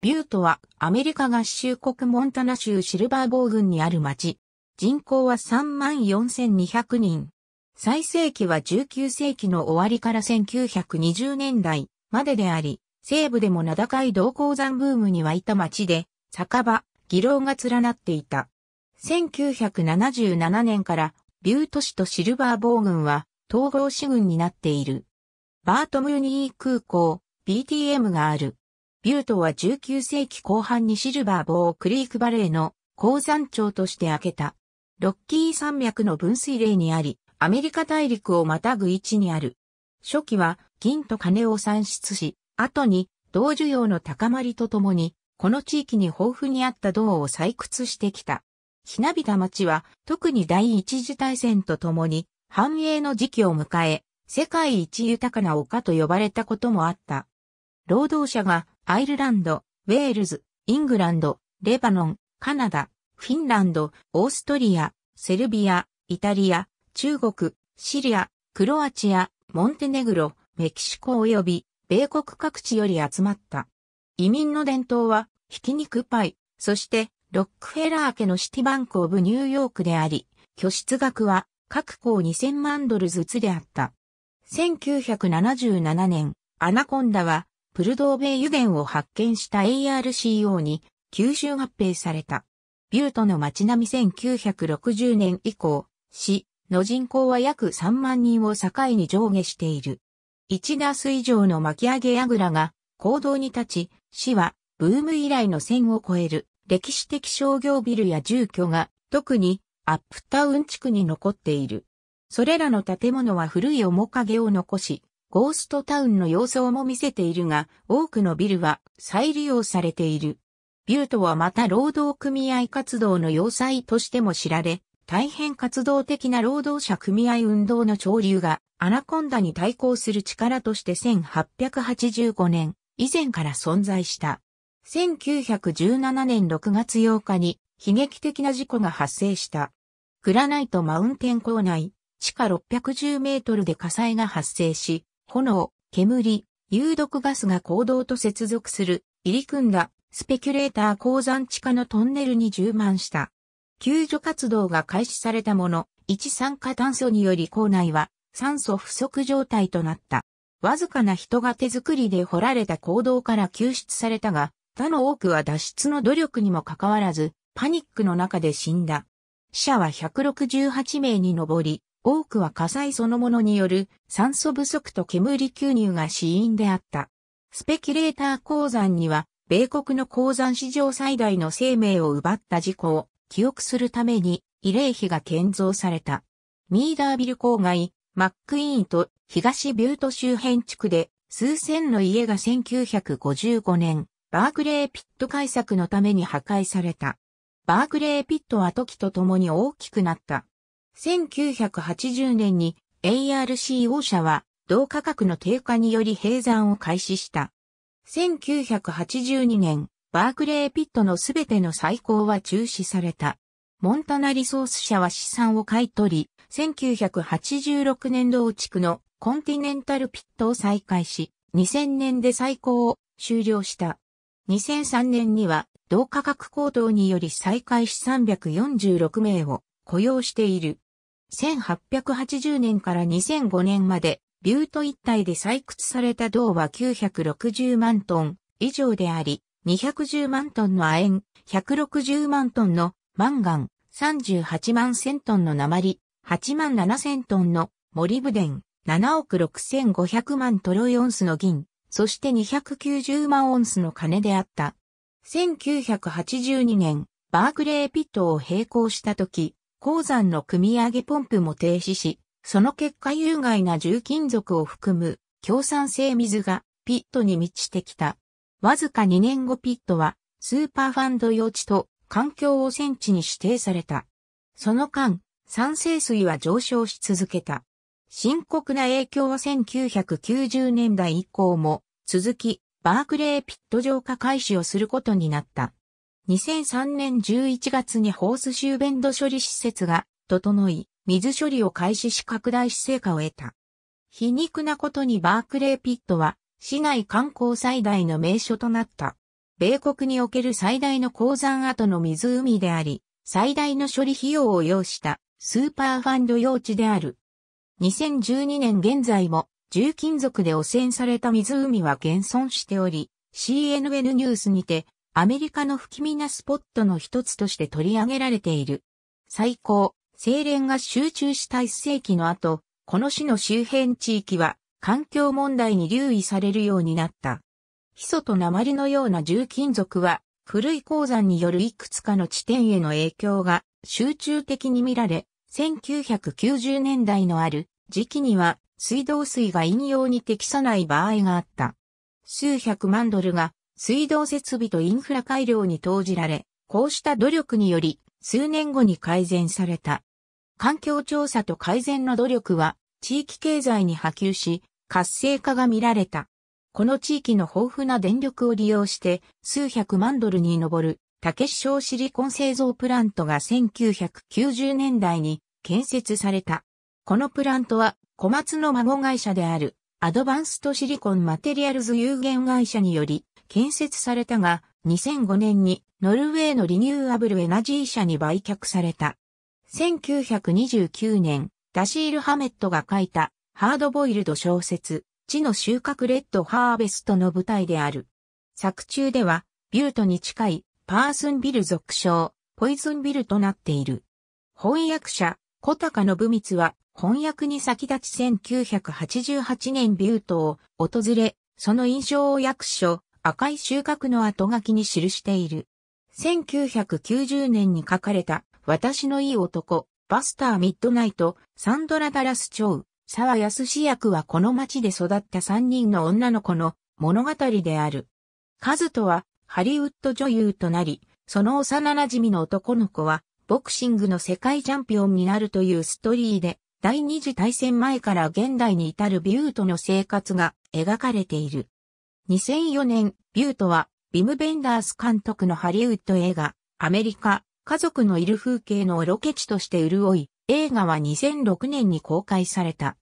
ビュートはアメリカ合衆国モンタナ州シルバーボー郡にある町。人口は34,200人。最盛期は19世紀の終わりから1920年代までであり、西部でも名高い銅鉱山ブームに沸いた町で、酒場、議論が連なっていた。1977年からビュート市とシルバーボー郡は統合市郡になっている。バートムーニー空港、BTM がある。ュートは19世紀後半にシルバーボークリークバレーの鉱山町として開けた。ロッキー山脈の分水嶺にあり、アメリカ大陸をまたぐ位置にある。初期は金と金を産出し、後に銅需要の高まりとともに、この地域に豊富にあった銅を採掘してきた。ひなびた町は特に第一次大戦とともに繁栄の時期を迎え、世界一豊かな丘と呼ばれたこともあった。労働者がアイルランド、ウェールズ、イングランド、レバノン、カナダ、フィンランド、オーストリア、セルビア、イタリア、中国、シリア、クロアチア、モンテネグロ、メキシコ及び米国各地より集まった。移民の伝統は、ひき肉パイ、そしてロックフェラー家のシティバンクオブニューヨークであり、拠出額は各校2000万ドルずつであった。1977年、アナコンダはプルドーベイ油田を発見した ARCO に吸収合併された。ビュートの街並み1960年以降、市の人口は約3万人を境に上下している。1ダース以上の巻き上げやぐらが行動に立ち、市はブーム以来の線を超える歴史的商業ビルや住居が特にアップタウン地区に残っている。それらの建物は古い面影を残し、ゴーストタウンの様相も見せているが、多くのビルは再利用されている。ビュートはまた労働組合活動の要塞としても知られ、大変活動的な労働者組合運動の潮流がアナコンダに対抗する力として1885年以前から存在した。1917年6月8日に悲劇的な事故が発生した。グラナイトマウンテン港内、地下610メートルで火災が発生し、炎、煙、有毒ガスが坑道と接続する、入り組んだ、スペキュレーター鉱山地下のトンネルに充満した。救助活動が開始されたもの、一酸化炭素により校内は酸素不足状態となった。わずかな人が手作りで掘られた坑道から救出されたが、他の多くは脱出の努力にもかかわらず、パニックの中で死んだ。死者は168名に上り、多くは火災そのものによる酸素不足と煙吸入が死因であった。スペキュレーター鉱山には、米国の鉱山史上最大の生命を奪った事故を記憶するために慰霊碑が建造された。ミーダービル郊外、マックイーンと東ビュート周辺地区で数千の家が1955年、バークレーピット改作のために破壊された。バークレーピットは時とともに大きくなった。1980年に ARC o 社は同価格の低下により閉山を開始した。1982年、バークレーピットのすべての再高は中止された。モンタナリソース社は資産を買い取り、1986年同地区のコンティネンタルピットを再開し、2000年で再高を終了した。2003年には同価格高騰により再開し346名を雇用している。1880年から2005年まで、ビュート一帯で採掘された銅は960万トン以上であり、210万トンの亜鉛、160万トンのマンガン、38万1000トンの鉛、8万7000トンのモリブデン、7億6500万トロイオンスの銀、そして290万オンスの金であった。1982年、バークレーピットを並行した時、鉱山の組み上げポンプも停止し、その結果有害な重金属を含む強酸性水がピットに満ちてきた。わずか2年後ピットはスーパーファンド用地と環境汚染地に指定された。その間、酸性水は上昇し続けた。深刻な影響は1990年代以降も続き、バークレーピット浄化開始をすることになった。2003年11月にホースシューベンド処理施設が整い、水処理を開始し拡大し成果を得た。皮肉なことにバークレーピットは市内観光最大の名所となった。米国における最大の鉱山跡の湖であり、最大の処理費用を要したスーパーファンド用地である。2012年現在も重金属で汚染された湖は現存しており、CNN ニュースにてアメリカの不気味なスポットの一つとして取り上げられている。最高、精錬が集中した一世紀の後、この市の周辺地域は環境問題に留意されるようになった。ヒ素と鉛のような重金属は古い鉱山によるいくつかの地点への影響が集中的に見られ、1990年代のある時期には水道水が飲用に適さない場合があった。数百万ドルが水道設備とインフラ改良に投じられ、こうした努力により、数年後に改善された。環境調査と改善の努力は、地域経済に波及し、活性化が見られた。この地域の豊富な電力を利用して、数百万ドルに上る、竹市小シリコン製造プラントが1990年代に建設された。このプラントは、小松の孫会社である、アドバンストシリコンマテリアルズ有限会社により、建設されたが、2005年にノルウェーのリニューアブルエナジー社に売却された。1929年、ダシール・ハメットが書いたハードボイルド小説、地の収穫レッド・ハーベストの舞台である。作中では、ビュートに近いパーソンビル俗称、ポイズンビルとなっている。翻訳者、小高信光は、翻訳に先立ち1988年ビュートを訪れ、その印象を訳書、赤い収穫の後書きに記している。1990年に書かれた、私のいい男、バスター・ミッドナイト、サンドラ・ダラス・チョウ、沢康志役はこの町で育った3人の女の子の物語である。カズトはハリウッド女優となり、その幼馴染の男の子はボクシングの世界チャンピオンになるというストーリーで、第二次大戦前から現代に至るビュートの生活が描かれている。2004年、ビュートは、ビム・ベンダース監督のハリウッド映画、アメリカ、家族のいる風景のロケ地として潤い、映画は2006年に公開された。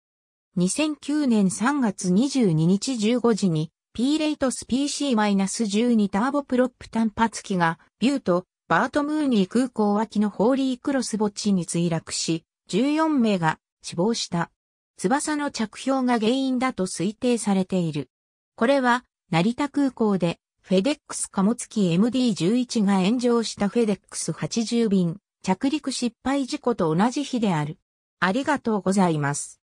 2009年3月22日15時に、P レイトス PC-12 ターボプロップ単発機が、ビュート、バートムーニー空港脇のホーリークロス墓地に墜落し、14名が死亡した。翼の着氷が原因だと推定されている。これは成田空港で、フェデックス貨物機 MD11 が炎上したフェデックス80便、着陸失敗事故と同じ日である。ありがとうございます。